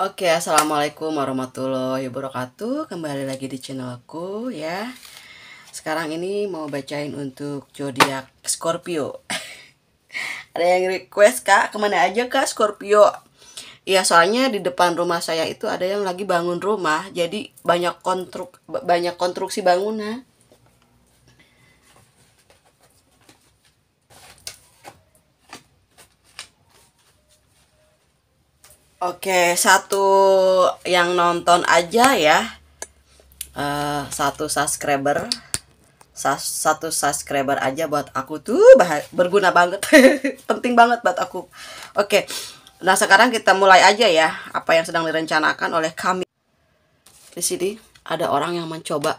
Oke, okay, assalamualaikum warahmatullahi wabarakatuh. Kembali lagi di channelku ya. Sekarang ini mau bacain untuk zodiak Scorpio. Ada yang request kak, kemana aja kak Scorpio? Ya soalnya di depan rumah saya itu ada yang lagi bangun rumah, jadi banyak konstruk banyak konstruksi bangunan. Oke, satu yang nonton aja ya. Uh, satu subscriber. Sas, satu subscriber aja buat aku tuh berguna banget. Penting banget buat aku. Oke. Nah, sekarang kita mulai aja ya apa yang sedang direncanakan oleh kami. Di sini ada orang yang mencoba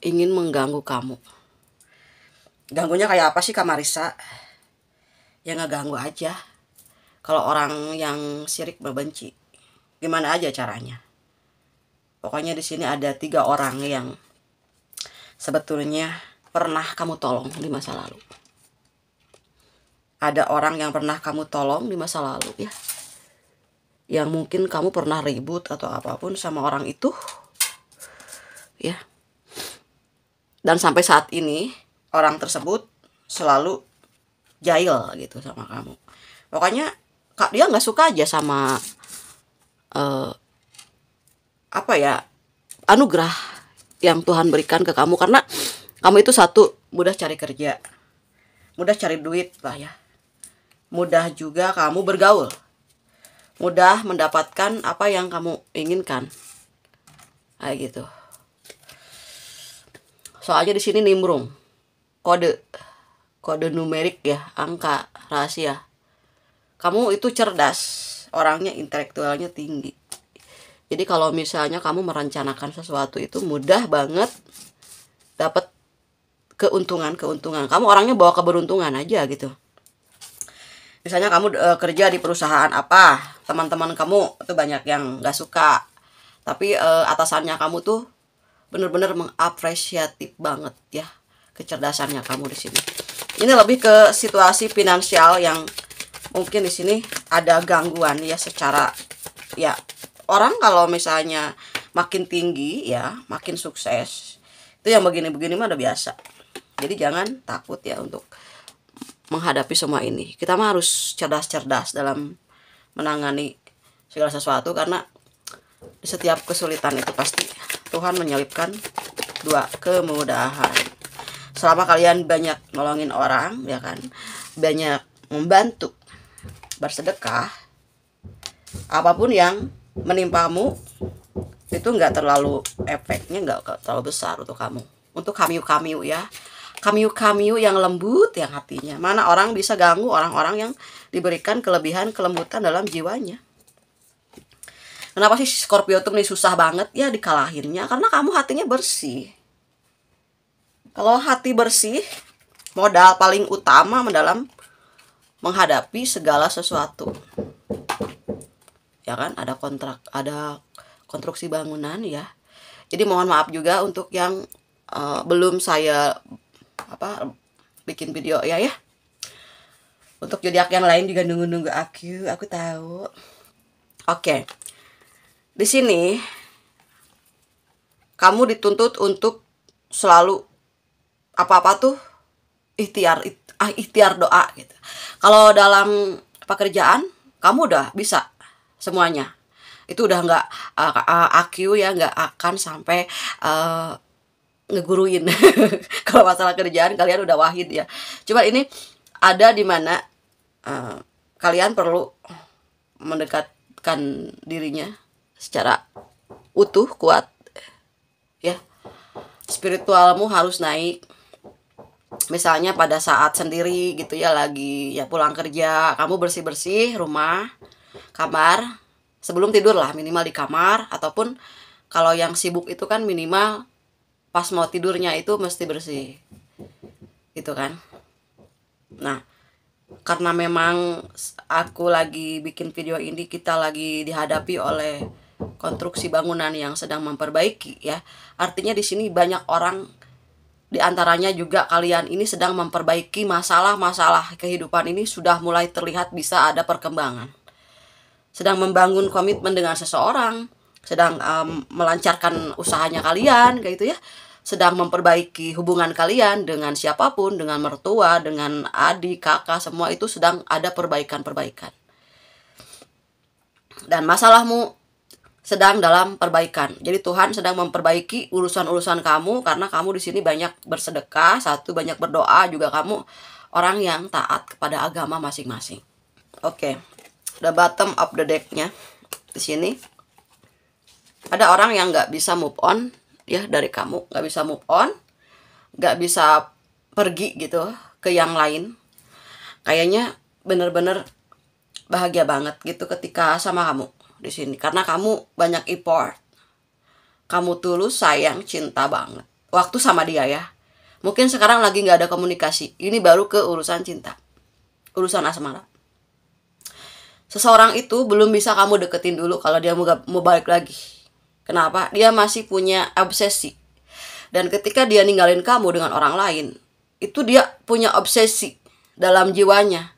ingin mengganggu kamu. Ganggunya kayak apa sih, Kamarisa? Ya ngeganggu aja kalau orang yang syirik berbenci gimana aja caranya pokoknya di sini ada tiga orang yang sebetulnya pernah kamu tolong di masa lalu ada orang yang pernah kamu tolong di masa lalu ya yang mungkin kamu pernah ribut atau apapun sama orang itu ya dan sampai saat ini orang tersebut selalu jahil gitu sama kamu pokoknya kak dia nggak suka aja sama uh, apa ya anugerah yang Tuhan berikan ke kamu karena kamu itu satu mudah cari kerja mudah cari duit lah ya mudah juga kamu bergaul mudah mendapatkan apa yang kamu inginkan kayak gitu soalnya di sini nimbrung kode kode numerik ya angka rahasia kamu itu cerdas orangnya intelektualnya tinggi jadi kalau misalnya kamu merencanakan sesuatu itu mudah banget dapat keuntungan-keuntungan. Kamu orangnya bawa keberuntungan aja gitu. Misalnya kamu e, kerja di perusahaan apa, teman-teman kamu itu banyak yang nggak suka, tapi e, atasannya kamu tuh bener-bener mengapresiatif banget ya kecerdasannya kamu di sini. Ini lebih ke situasi finansial yang mungkin di sini ada gangguan ya secara ya orang kalau misalnya makin tinggi ya makin sukses itu yang begini-begini mah udah biasa jadi jangan takut ya untuk menghadapi semua ini kita mah harus cerdas-cerdas dalam menangani segala sesuatu karena di setiap kesulitan itu pasti Tuhan menyelipkan dua kemudahan selama kalian banyak nolongin orang ya kan banyak membantu bersedekah apapun yang menimpamu itu nggak terlalu efeknya nggak terlalu besar untuk kamu untuk kamiu-kamiu ya kamiu-kamiu yang lembut yang hatinya mana orang bisa ganggu orang-orang yang diberikan kelebihan kelembutan dalam jiwanya kenapa sih Scorpio tuh nih susah banget ya dikalahinnya karena kamu hatinya bersih kalau hati bersih modal paling utama mendalam menghadapi segala sesuatu ya kan ada kontrak ada konstruksi bangunan ya jadi mohon maaf juga untuk yang uh, belum saya apa bikin video ya ya untuk zodiak yang lain juga nunggu-nunggu aku aku tahu oke di sini kamu dituntut untuk selalu apa-apa tuh ikhtiar itu ah ikhtiar doa gitu kalau dalam pekerjaan kamu udah bisa semuanya itu udah nggak uh, uh, ya nggak akan sampai uh, ngeguruin kalau masalah kerjaan kalian udah wahid ya cuma ini ada di mana uh, kalian perlu mendekatkan dirinya secara utuh kuat ya spiritualmu harus naik misalnya pada saat sendiri gitu ya lagi ya pulang kerja kamu bersih bersih rumah kamar sebelum tidur lah minimal di kamar ataupun kalau yang sibuk itu kan minimal pas mau tidurnya itu mesti bersih gitu kan nah karena memang aku lagi bikin video ini kita lagi dihadapi oleh konstruksi bangunan yang sedang memperbaiki ya artinya di sini banyak orang di antaranya juga kalian ini sedang memperbaiki masalah-masalah kehidupan ini sudah mulai terlihat bisa ada perkembangan. Sedang membangun komitmen dengan seseorang, sedang um, melancarkan usahanya kalian, kayak gitu ya. Sedang memperbaiki hubungan kalian dengan siapapun, dengan mertua, dengan adik, kakak, semua itu sedang ada perbaikan-perbaikan. Dan masalahmu sedang dalam perbaikan. Jadi Tuhan sedang memperbaiki urusan-urusan kamu karena kamu di sini banyak bersedekah, satu banyak berdoa juga kamu orang yang taat kepada agama masing-masing. Oke. Okay. The bottom of the deck-nya di sini ada orang yang nggak bisa move on ya dari kamu, nggak bisa move on, nggak bisa pergi gitu ke yang lain. Kayaknya bener-bener bahagia banget gitu ketika sama kamu di sini karena kamu banyak import. Kamu tulus sayang cinta banget. Waktu sama dia ya. Mungkin sekarang lagi nggak ada komunikasi. Ini baru ke urusan cinta. Urusan asmara. Seseorang itu belum bisa kamu deketin dulu kalau dia mau, mau balik lagi. Kenapa? Dia masih punya obsesi. Dan ketika dia ninggalin kamu dengan orang lain, itu dia punya obsesi dalam jiwanya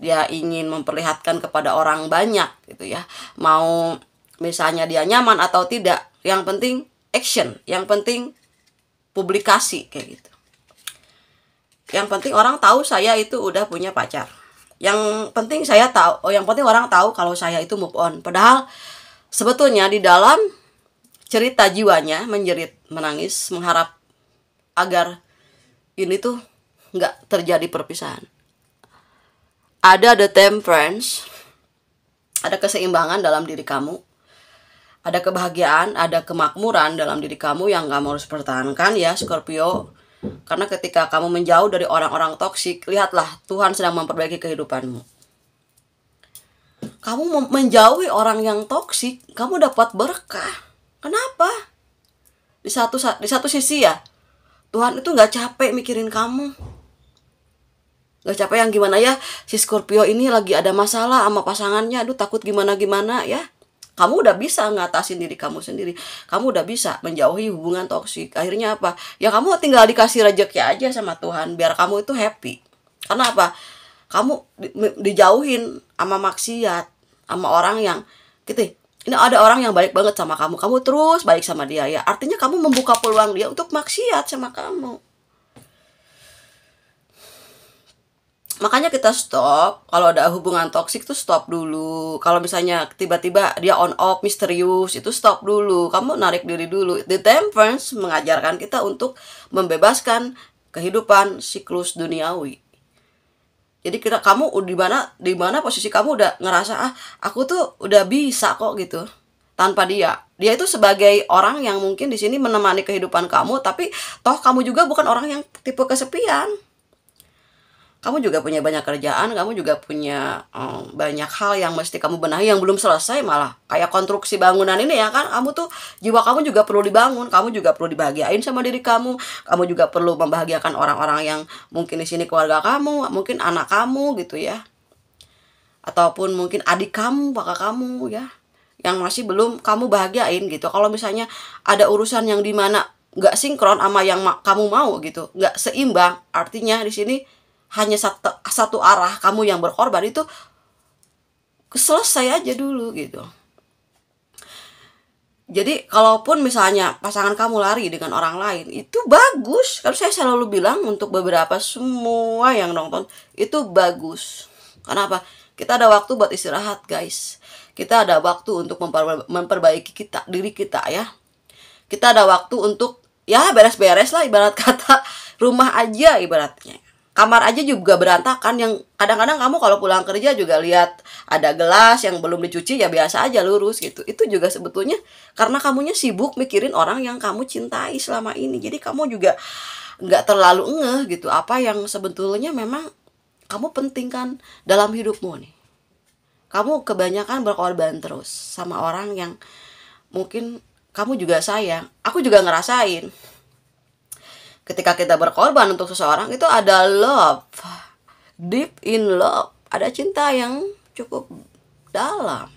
dia ingin memperlihatkan kepada orang banyak gitu ya mau misalnya dia nyaman atau tidak yang penting action yang penting publikasi kayak gitu yang penting orang tahu saya itu udah punya pacar yang penting saya tahu oh yang penting orang tahu kalau saya itu move on padahal sebetulnya di dalam cerita jiwanya menjerit menangis mengharap agar ini tuh nggak terjadi perpisahan ada the temperance, ada keseimbangan dalam diri kamu, ada kebahagiaan, ada kemakmuran dalam diri kamu yang kamu harus pertahankan ya Scorpio. Karena ketika kamu menjauh dari orang-orang toksik, lihatlah Tuhan sedang memperbaiki kehidupanmu. Kamu menjauhi orang yang toksik, kamu dapat berkah. Kenapa? Di satu di satu sisi ya, Tuhan itu nggak capek mikirin kamu Gak capek yang gimana ya si Scorpio ini lagi ada masalah sama pasangannya aduh takut gimana-gimana ya kamu udah bisa ngatasin diri kamu sendiri kamu udah bisa menjauhi hubungan toksik akhirnya apa ya kamu tinggal dikasih rejeki aja sama Tuhan biar kamu itu happy karena apa kamu di, dijauhin sama maksiat sama orang yang gitu ya? ini ada orang yang baik banget sama kamu kamu terus baik sama dia ya artinya kamu membuka peluang dia untuk maksiat sama kamu makanya kita stop kalau ada hubungan toksik tuh stop dulu kalau misalnya tiba-tiba dia on off misterius itu stop dulu kamu narik diri dulu the temperance mengajarkan kita untuk membebaskan kehidupan siklus duniawi jadi kita kamu di mana di mana posisi kamu udah ngerasa ah aku tuh udah bisa kok gitu tanpa dia dia itu sebagai orang yang mungkin di sini menemani kehidupan kamu tapi toh kamu juga bukan orang yang tipe kesepian kamu juga punya banyak kerjaan, kamu juga punya um, banyak hal yang mesti kamu benahi yang belum selesai malah. Kayak konstruksi bangunan ini ya kan, kamu tuh jiwa kamu juga perlu dibangun, kamu juga perlu dibahagiain sama diri kamu, kamu juga perlu membahagiakan orang-orang yang mungkin di sini keluarga kamu, mungkin anak kamu gitu ya. Ataupun mungkin adik kamu, kakak kamu ya yang masih belum kamu bahagiain gitu. Kalau misalnya ada urusan yang dimana nggak sinkron sama yang ma kamu mau gitu, nggak seimbang, artinya di sini hanya satu, satu arah kamu yang berkorban itu selesai aja dulu gitu. Jadi kalaupun misalnya pasangan kamu lari dengan orang lain itu bagus. Kalau saya selalu bilang untuk beberapa semua yang nonton itu bagus. Karena apa? Kita ada waktu buat istirahat, guys. Kita ada waktu untuk memperbaiki kita diri kita ya. Kita ada waktu untuk ya beres-beres lah ibarat kata rumah aja ibaratnya kamar aja juga berantakan yang kadang-kadang kamu kalau pulang kerja juga lihat ada gelas yang belum dicuci ya biasa aja lurus gitu itu juga sebetulnya karena kamunya sibuk mikirin orang yang kamu cintai selama ini jadi kamu juga nggak terlalu ngeh gitu apa yang sebetulnya memang kamu pentingkan dalam hidupmu nih kamu kebanyakan berkorban terus sama orang yang mungkin kamu juga sayang aku juga ngerasain ketika kita berkorban untuk seseorang itu ada love deep in love ada cinta yang cukup dalam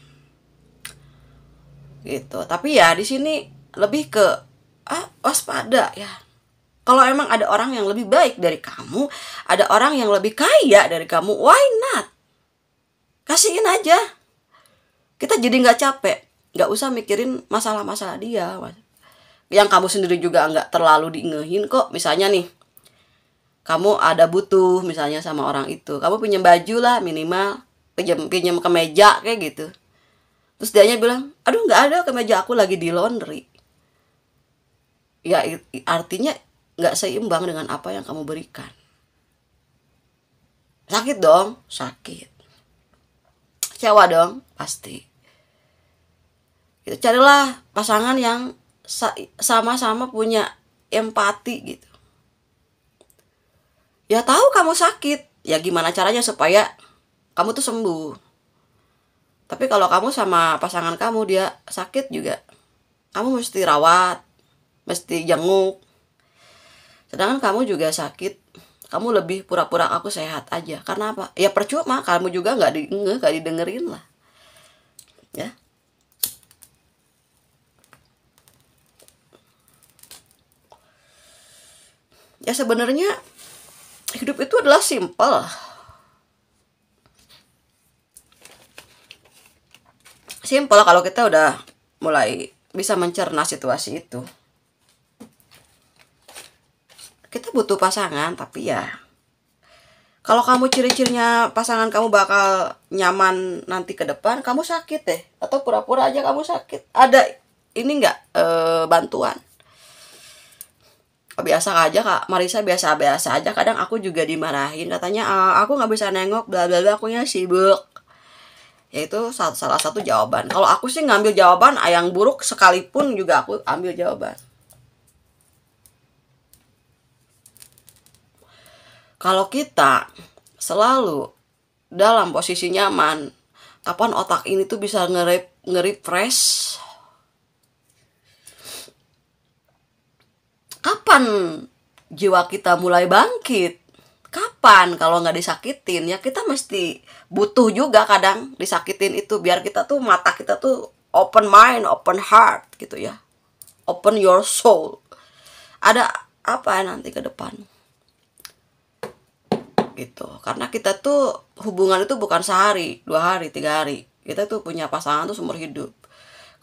gitu tapi ya di sini lebih ke ah, waspada ya kalau emang ada orang yang lebih baik dari kamu ada orang yang lebih kaya dari kamu why not kasihin aja kita jadi nggak capek nggak usah mikirin masalah-masalah dia yang kamu sendiri juga nggak terlalu diingehin kok misalnya nih kamu ada butuh misalnya sama orang itu kamu punya baju lah minimal pinjam pinjam kemeja kayak gitu terus dianya bilang aduh nggak ada kemeja aku lagi di laundry ya artinya nggak seimbang dengan apa yang kamu berikan sakit dong sakit cewa dong pasti itu carilah pasangan yang sama-sama punya empati gitu. Ya tahu kamu sakit, ya gimana caranya supaya kamu tuh sembuh. Tapi kalau kamu sama pasangan kamu dia sakit juga, kamu mesti rawat, mesti jenguk. Sedangkan kamu juga sakit, kamu lebih pura-pura aku sehat aja. Karena apa? Ya percuma, kamu juga nggak di, gak didengerin lah. Ya, ya sebenarnya hidup itu adalah simple simple kalau kita udah mulai bisa mencerna situasi itu kita butuh pasangan tapi ya kalau kamu ciri-cirinya pasangan kamu bakal nyaman nanti ke depan, kamu sakit deh, atau pura-pura aja kamu sakit. Ada ini nggak e, bantuan? biasa aja kak Marisa biasa biasa aja kadang aku juga dimarahin katanya eh, aku nggak bisa nengok bla bla bla nya sibuk ya itu salah satu jawaban kalau aku sih ngambil jawaban ayang buruk sekalipun juga aku ambil jawaban kalau kita selalu dalam posisi nyaman kapan otak ini tuh bisa nge-refresh kapan jiwa kita mulai bangkit? Kapan kalau nggak disakitin? Ya kita mesti butuh juga kadang disakitin itu biar kita tuh mata kita tuh open mind, open heart gitu ya. Open your soul. Ada apa ya nanti ke depan? Gitu. Karena kita tuh hubungan itu bukan sehari, dua hari, tiga hari. Kita tuh punya pasangan tuh seumur hidup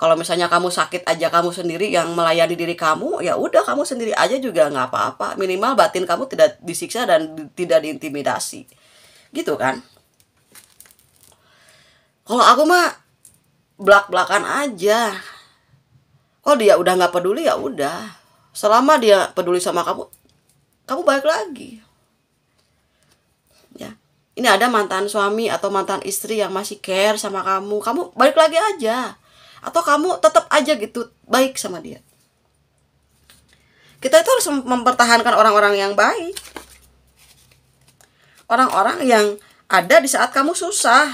kalau misalnya kamu sakit aja kamu sendiri yang melayani diri kamu ya udah kamu sendiri aja juga nggak apa-apa minimal batin kamu tidak disiksa dan tidak diintimidasi gitu kan kalau aku mah belak belakan aja kalau dia udah nggak peduli ya udah selama dia peduli sama kamu kamu baik lagi ya ini ada mantan suami atau mantan istri yang masih care sama kamu kamu balik lagi aja atau kamu tetap aja gitu baik sama dia kita itu harus mempertahankan orang-orang yang baik orang-orang yang ada di saat kamu susah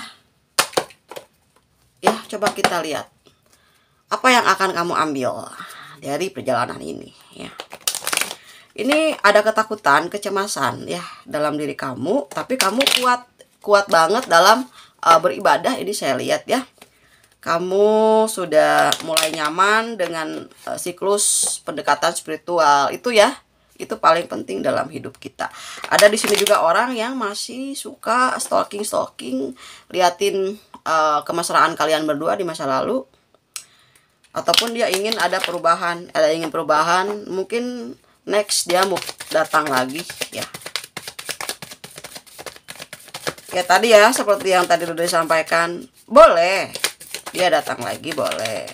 ya coba kita lihat apa yang akan kamu ambil dari perjalanan ini ya ini ada ketakutan, kecemasan ya dalam diri kamu, tapi kamu kuat kuat banget dalam uh, beribadah ini saya lihat ya kamu sudah mulai nyaman dengan uh, siklus pendekatan spiritual itu ya itu paling penting dalam hidup kita ada di sini juga orang yang masih suka stalking stalking liatin uh, kemesraan kalian berdua di masa lalu ataupun dia ingin ada perubahan ada ingin perubahan mungkin next dia mau datang lagi ya ya tadi ya seperti yang tadi udah disampaikan boleh dia datang lagi boleh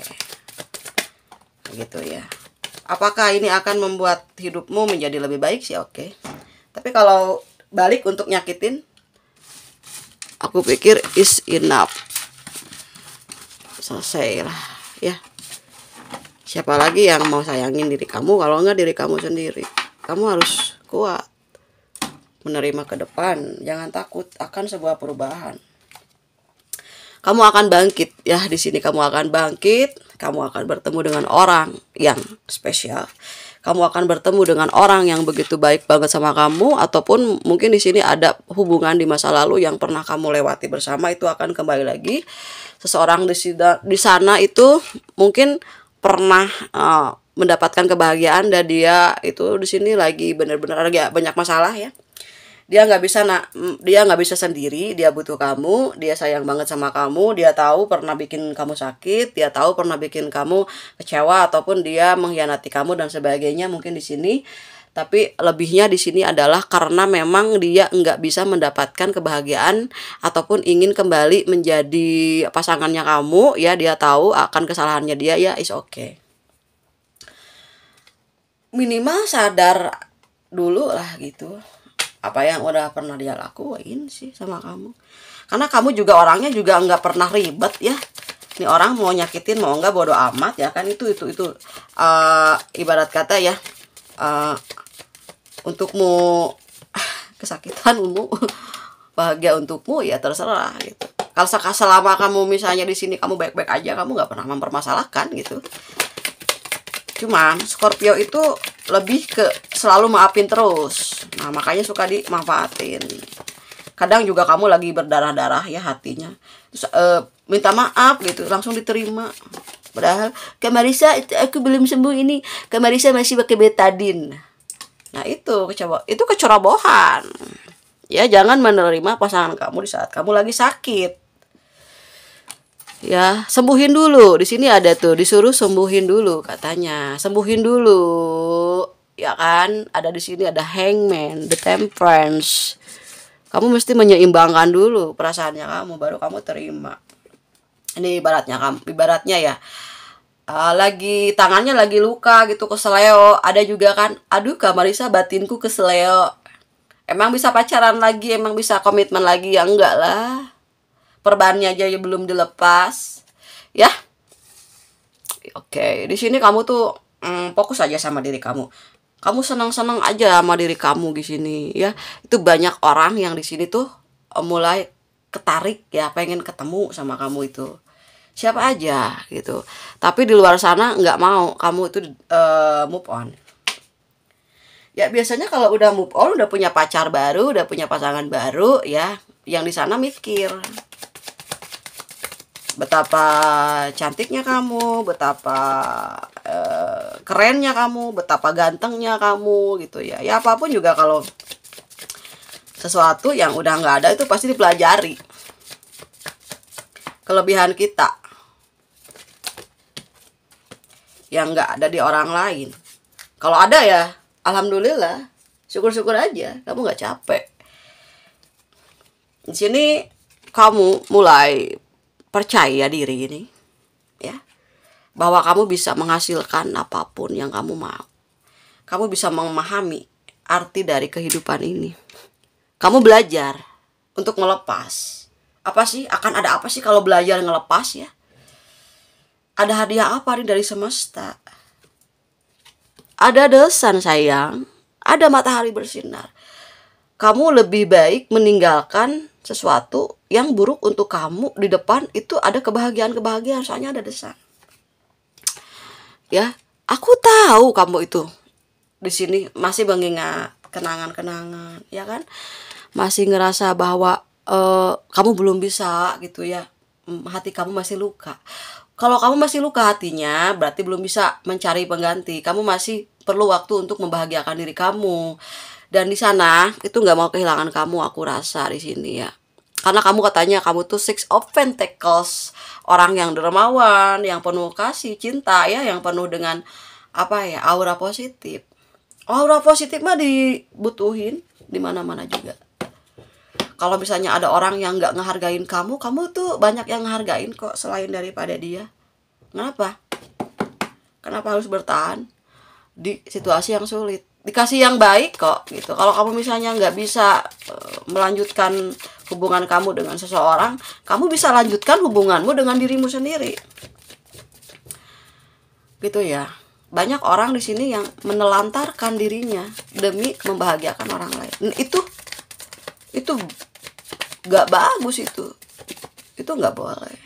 gitu ya apakah ini akan membuat hidupmu menjadi lebih baik sih oke tapi kalau balik untuk nyakitin aku pikir is enough selesai lah ya siapa lagi yang mau sayangin diri kamu kalau enggak diri kamu sendiri kamu harus kuat menerima ke depan jangan takut akan sebuah perubahan kamu akan bangkit ya di sini kamu akan bangkit kamu akan bertemu dengan orang yang spesial kamu akan bertemu dengan orang yang begitu baik banget sama kamu ataupun mungkin di sini ada hubungan di masa lalu yang pernah kamu lewati bersama itu akan kembali lagi seseorang di sida, di sana itu mungkin pernah uh, mendapatkan kebahagiaan dan dia itu di sini lagi benar-benar lagi banyak masalah ya dia nggak bisa nak, mm, dia nggak bisa sendiri dia butuh kamu dia sayang banget sama kamu dia tahu pernah bikin kamu sakit dia tahu pernah bikin kamu kecewa ataupun dia mengkhianati kamu dan sebagainya mungkin di sini tapi lebihnya di sini adalah karena memang dia nggak bisa mendapatkan kebahagiaan ataupun ingin kembali menjadi pasangannya kamu ya dia tahu akan kesalahannya dia ya is oke okay. minimal sadar dulu lah gitu apa yang udah pernah dia lakuin sih sama kamu karena kamu juga orangnya juga nggak pernah ribet ya ini orang mau nyakitin mau nggak bodo amat ya kan itu itu itu uh, ibarat kata ya uh, untukmu kesakitan umu bahagia untukmu ya terserah gitu kalau selama kamu misalnya di sini kamu baik-baik aja kamu nggak pernah mempermasalahkan gitu cuma Scorpio itu lebih ke selalu maafin terus nah makanya suka dimanfaatin kadang juga kamu lagi berdarah-darah ya hatinya terus uh, minta maaf gitu langsung diterima padahal itu aku belum sembuh ini Marisa masih pakai betadin nah itu kecoba itu kecerobohan ya jangan menerima pasangan kamu di saat kamu lagi sakit ya sembuhin dulu di sini ada tuh disuruh sembuhin dulu katanya sembuhin dulu ya kan ada di sini ada hangman the temperance kamu mesti menyeimbangkan dulu perasaannya kamu baru kamu terima ini ibaratnya kamu ibaratnya ya uh, lagi tangannya lagi luka gitu kesleo. ada juga kan aduh kamarisa batinku kesleo. emang bisa pacaran lagi emang bisa komitmen lagi ya enggak lah perbannya aja ya belum dilepas ya oke di sini kamu tuh hmm, fokus aja sama diri kamu kamu senang-senang aja sama diri kamu di sini ya itu banyak orang yang di sini tuh e, mulai ketarik ya pengen ketemu sama kamu itu siapa aja gitu tapi di luar sana nggak mau kamu itu uh, e, move on ya biasanya kalau udah move on udah punya pacar baru udah punya pasangan baru ya yang di sana mikir betapa cantiknya kamu, betapa uh, kerennya kamu, betapa gantengnya kamu gitu ya. Ya apapun juga kalau sesuatu yang udah nggak ada itu pasti dipelajari kelebihan kita yang nggak ada di orang lain. Kalau ada ya, alhamdulillah, syukur-syukur aja, kamu nggak capek. Di sini kamu mulai percaya diri ini ya bahwa kamu bisa menghasilkan apapun yang kamu mau kamu bisa memahami arti dari kehidupan ini kamu belajar untuk melepas apa sih akan ada apa sih kalau belajar ngelepas ya ada hadiah apa nih dari semesta ada desan sayang ada matahari bersinar kamu lebih baik meninggalkan sesuatu yang buruk untuk kamu di depan itu ada kebahagiaan-kebahagiaan soalnya ada desa, Ya, aku tahu kamu itu di sini masih mengingat kenangan-kenangan, ya kan? Masih ngerasa bahwa uh, kamu belum bisa gitu ya. Hmm, hati kamu masih luka. Kalau kamu masih luka hatinya, berarti belum bisa mencari pengganti. Kamu masih perlu waktu untuk membahagiakan diri kamu dan di sana itu nggak mau kehilangan kamu aku rasa di sini ya karena kamu katanya kamu tuh six of pentacles orang yang dermawan yang penuh kasih cinta ya yang penuh dengan apa ya aura positif aura positif mah dibutuhin di mana mana juga kalau misalnya ada orang yang nggak ngehargain kamu kamu tuh banyak yang ngehargain kok selain daripada dia kenapa kenapa harus bertahan di situasi yang sulit dikasih yang baik kok gitu kalau kamu misalnya nggak bisa uh, melanjutkan hubungan kamu dengan seseorang kamu bisa lanjutkan hubunganmu dengan dirimu sendiri gitu ya banyak orang di sini yang menelantarkan dirinya demi membahagiakan orang lain nah, itu itu nggak bagus itu itu nggak boleh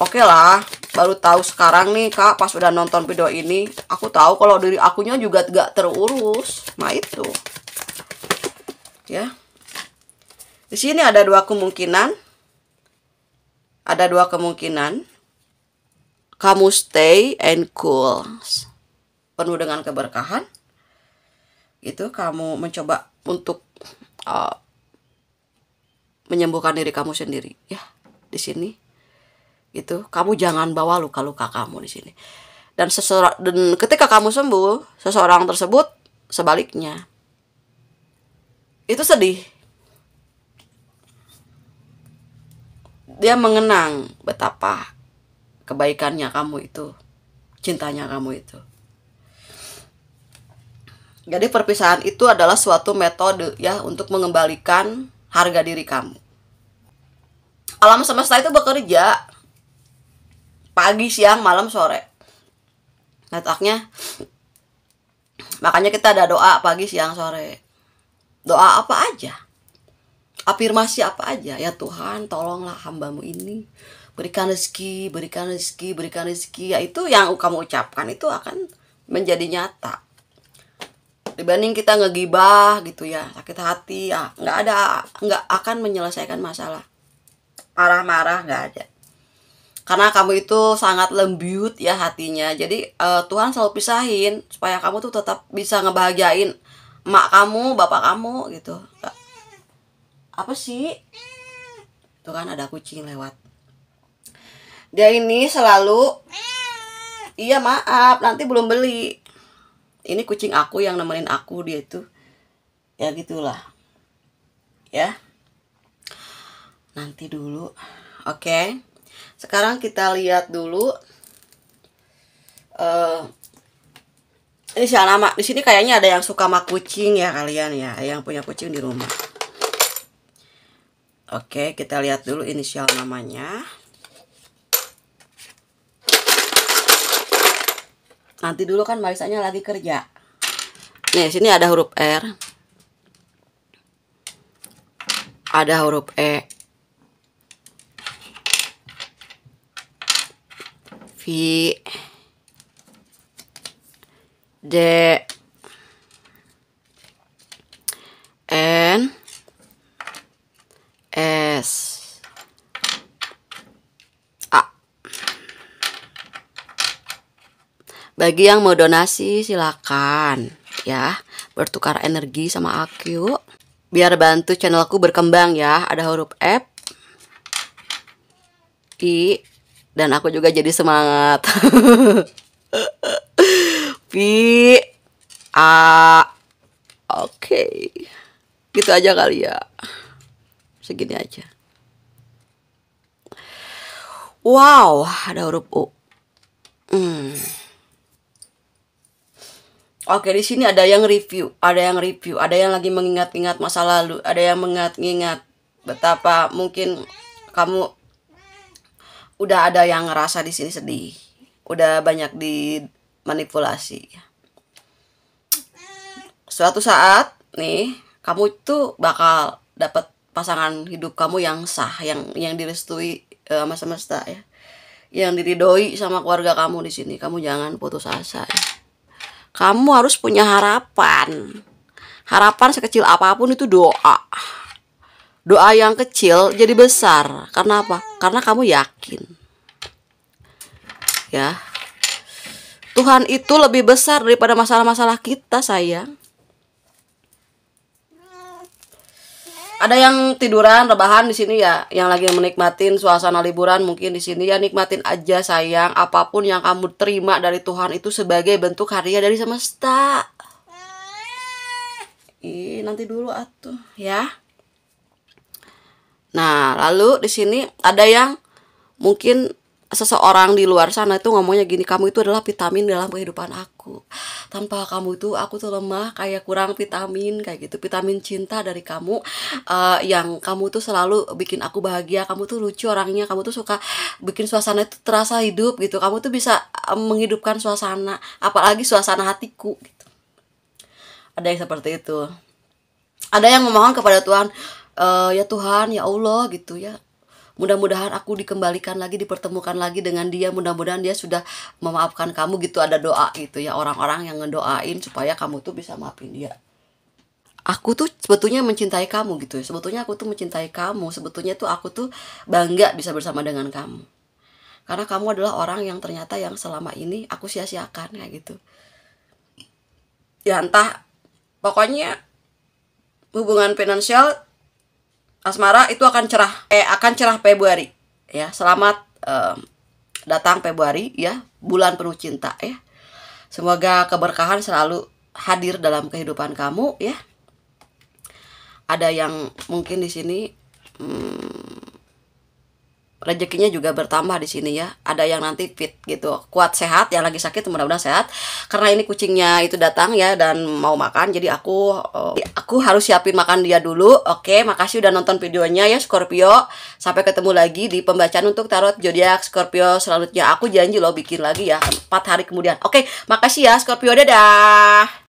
oke okay lah baru tahu sekarang nih kak pas udah nonton video ini aku tahu kalau diri akunya juga gak terurus nah itu ya di sini ada dua kemungkinan ada dua kemungkinan kamu stay and cool penuh dengan keberkahan itu kamu mencoba untuk uh, menyembuhkan diri kamu sendiri ya di sini gitu kamu jangan bawa luka-luka kamu di sini dan seseorang dan ketika kamu sembuh seseorang tersebut sebaliknya itu sedih dia mengenang betapa kebaikannya kamu itu cintanya kamu itu jadi perpisahan itu adalah suatu metode ya untuk mengembalikan harga diri kamu alam semesta itu bekerja pagi siang malam sore letaknya makanya kita ada doa pagi siang sore doa apa aja afirmasi apa aja ya Tuhan tolonglah hambamu ini berikan rezeki berikan rezeki berikan rezeki ya itu yang kamu ucapkan itu akan menjadi nyata dibanding kita ngegibah gitu ya sakit hati ya nggak ada nggak akan menyelesaikan masalah marah-marah nggak ada karena kamu itu sangat lembut ya hatinya jadi uh, Tuhan selalu pisahin supaya kamu tuh tetap bisa ngebahagiain mak kamu bapak kamu gitu apa sih tuh kan ada kucing lewat dia ini selalu iya maaf nanti belum beli ini kucing aku yang nemenin aku dia itu ya gitulah ya nanti dulu oke okay sekarang kita lihat dulu uh, ini si nama di sini kayaknya ada yang suka sama kucing ya kalian ya yang punya kucing di rumah oke kita lihat dulu inisial namanya nanti dulu kan Marisanya lagi kerja nih sini ada huruf R ada huruf E D N S A Bagi yang mau donasi silakan ya bertukar energi sama aku biar bantu channelku berkembang ya ada huruf F I dan aku juga jadi semangat p a oke okay. gitu aja kali ya segini aja wow ada huruf u hmm. Oke, di sini ada yang review, ada yang review, ada yang lagi mengingat-ingat masa lalu, ada yang mengingat-ingat betapa mungkin kamu udah ada yang ngerasa di sini sedih udah banyak di manipulasi. suatu saat nih kamu itu bakal dapat pasangan hidup kamu yang sah yang yang direstui uh, e, sama semesta ya yang diridoi sama keluarga kamu di sini kamu jangan putus asa ya. kamu harus punya harapan harapan sekecil apapun itu doa doa yang kecil jadi besar karena apa karena kamu yakin ya Tuhan itu lebih besar daripada masalah-masalah kita sayang ada yang tiduran rebahan di sini ya yang lagi menikmatin suasana liburan mungkin di sini ya nikmatin aja sayang apapun yang kamu terima dari Tuhan itu sebagai bentuk karya dari semesta Ih, nanti dulu atuh ya. Nah, lalu di sini ada yang mungkin seseorang di luar sana itu ngomongnya gini, kamu itu adalah vitamin dalam kehidupan aku. Tanpa kamu itu aku tuh lemah, kayak kurang vitamin, kayak gitu. Vitamin cinta dari kamu uh, yang kamu tuh selalu bikin aku bahagia, kamu tuh lucu orangnya, kamu tuh suka bikin suasana itu terasa hidup gitu. Kamu tuh bisa eh, menghidupkan suasana, apalagi suasana hatiku gitu. Ada yang seperti itu. Ada yang memohon kepada Tuhan, uh, ya Tuhan ya Allah gitu ya mudah-mudahan aku dikembalikan lagi dipertemukan lagi dengan dia mudah-mudahan dia sudah memaafkan kamu gitu ada doa gitu ya orang-orang yang ngedoain supaya kamu tuh bisa maafin dia aku tuh sebetulnya mencintai kamu gitu ya. sebetulnya aku tuh mencintai kamu sebetulnya tuh aku tuh bangga bisa bersama dengan kamu karena kamu adalah orang yang ternyata yang selama ini aku sia-siakan ya gitu ya entah pokoknya hubungan finansial asmara itu akan cerah eh akan cerah Februari ya selamat um, datang Februari ya bulan penuh cinta ya semoga keberkahan selalu hadir dalam kehidupan kamu ya ada yang mungkin di sini hmm, rezekinya juga bertambah di sini ya. Ada yang nanti fit gitu, kuat sehat, yang lagi sakit mudah-mudahan sehat. Karena ini kucingnya itu datang ya dan mau makan, jadi aku uh, aku harus siapin makan dia dulu. Oke, makasih udah nonton videonya ya Scorpio. Sampai ketemu lagi di pembacaan untuk tarot zodiak Scorpio selanjutnya. Aku janji loh bikin lagi ya empat hari kemudian. Oke, makasih ya Scorpio. Dadah.